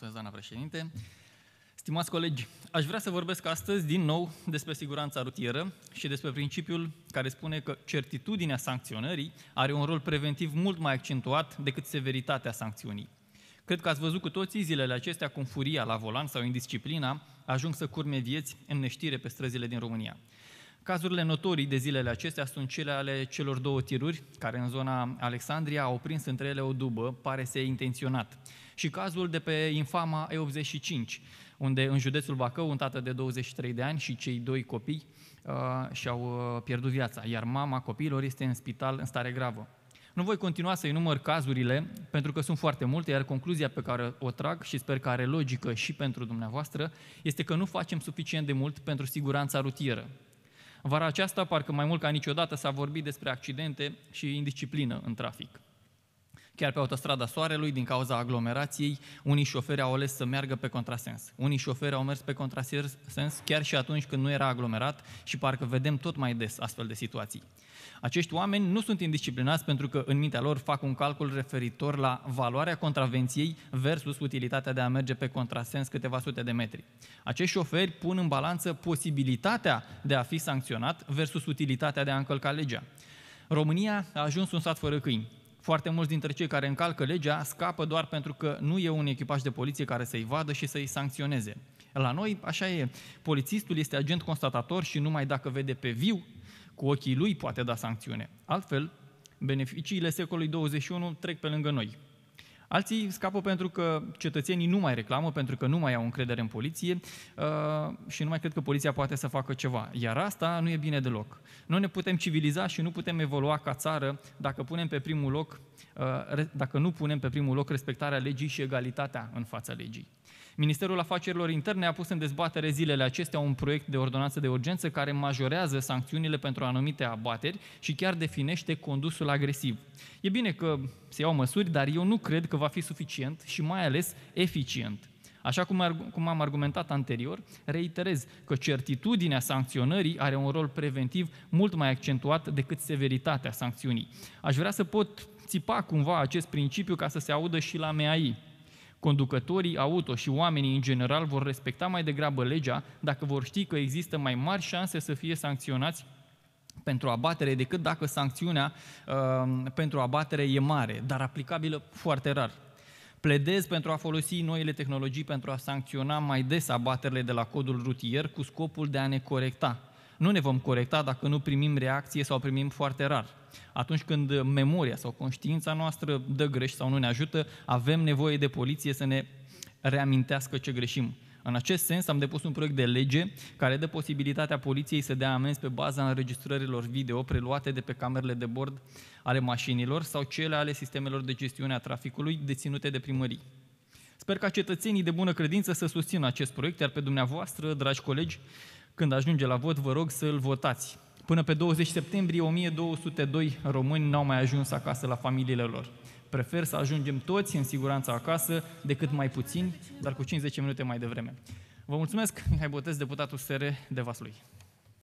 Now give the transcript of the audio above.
Mulțumesc, doamna președinte. Stimați colegi, aș vrea să vorbesc astăzi din nou despre siguranța rutieră și despre principiul care spune că certitudinea sancționării are un rol preventiv mult mai accentuat decât severitatea sancțiunii. Cred că ați văzut cu toții zilele acestea cum furia la volan sau indisciplina ajung să curme vieți în neștire pe străzile din România. Cazurile notorii de zilele acestea sunt cele ale celor două tiruri, care în zona Alexandria au prins între ele o dubă, pare să intenționat. Și cazul de pe infama E85, unde în județul Bacău, un tată de 23 de ani și cei doi copii uh, și-au uh, pierdut viața, iar mama copiilor este în spital în stare gravă. Nu voi continua să enumăr cazurile, pentru că sunt foarte multe, iar concluzia pe care o trag și sper că are logică și pentru dumneavoastră, este că nu facem suficient de mult pentru siguranța rutieră. Vara aceasta, parcă mai mult ca niciodată, s-a vorbit despre accidente și indisciplină în trafic. Chiar pe autostrada Soarelui, din cauza aglomerației, unii șoferi au ales să meargă pe contrasens. Unii șoferi au mers pe contrasens chiar și atunci când nu era aglomerat și parcă vedem tot mai des astfel de situații. Acești oameni nu sunt indisciplinați pentru că în mintea lor fac un calcul referitor la valoarea contravenției versus utilitatea de a merge pe contrasens câteva sute de metri. Acești șoferi pun în balanță posibilitatea de a fi sancționat versus utilitatea de a încălca legea. România a ajuns un sat fără câini. Foarte mulți dintre cei care încalcă legea scapă doar pentru că nu e un echipaj de poliție care să-i vadă și să-i sancționeze. La noi, așa e, polițistul este agent constatator și numai dacă vede pe viu, cu ochii lui poate da sancțiune. Altfel, beneficiile secolului 21 trec pe lângă noi. Alții scapă pentru că cetățenii nu mai reclamă, pentru că nu mai au încredere în poliție uh, și nu mai cred că poliția poate să facă ceva. Iar asta nu e bine deloc. Noi ne putem civiliza și nu putem evolua ca țară dacă punem pe primul loc, uh, dacă nu punem pe primul loc respectarea legii și egalitatea în fața legii. Ministerul Afacerilor Interne a pus în dezbatere zilele acestea un proiect de ordonanță de urgență care majorează sancțiunile pentru anumite abateri și chiar definește condusul agresiv. E bine că se iau măsuri, dar eu nu cred că va fi suficient și mai ales eficient. Așa cum, am argumentat anterior, reiterez că certitudinea sancționării are un rol preventiv mult mai accentuat decât severitatea sancțiunii. Aș vrea să pot țipa cumva acest principiu ca să se audă și la MAI. Conducătorii auto și oamenii în general vor respecta mai degrabă legea dacă vor ști că există mai mari șanse să fie sancționați pentru abatere decât dacă sancțiunea uh, pentru abatere e mare, dar aplicabilă foarte rar. Pledez pentru a folosi noile tehnologii pentru a sancționa mai des abaterile de la codul rutier cu scopul de a ne corecta, nu ne vom corecta dacă nu primim reacție sau primim foarte rar. Atunci când memoria sau conștiința noastră dă greș sau nu ne ajută, avem nevoie de poliție să ne reamintească ce greșim. În acest sens am depus un proiect de lege care dă posibilitatea poliției să dea amenzi pe baza înregistrărilor video preluate de pe camerele de bord ale mașinilor sau cele ale sistemelor de gestiune a traficului deținute de primării. Sper ca cetățenii de bună credință să susțină acest proiect, iar pe dumneavoastră, dragi colegi, când ajunge la vot, vă rog să îl votați. Până pe 20 septembrie, 1202 români n-au mai ajuns acasă la familiile lor. Prefer să ajungem toți în siguranță acasă, decât mai puțin, dar cu 50 minute mai devreme. Vă mulțumesc, Mihai Botez, deputatul SR de Vaslui.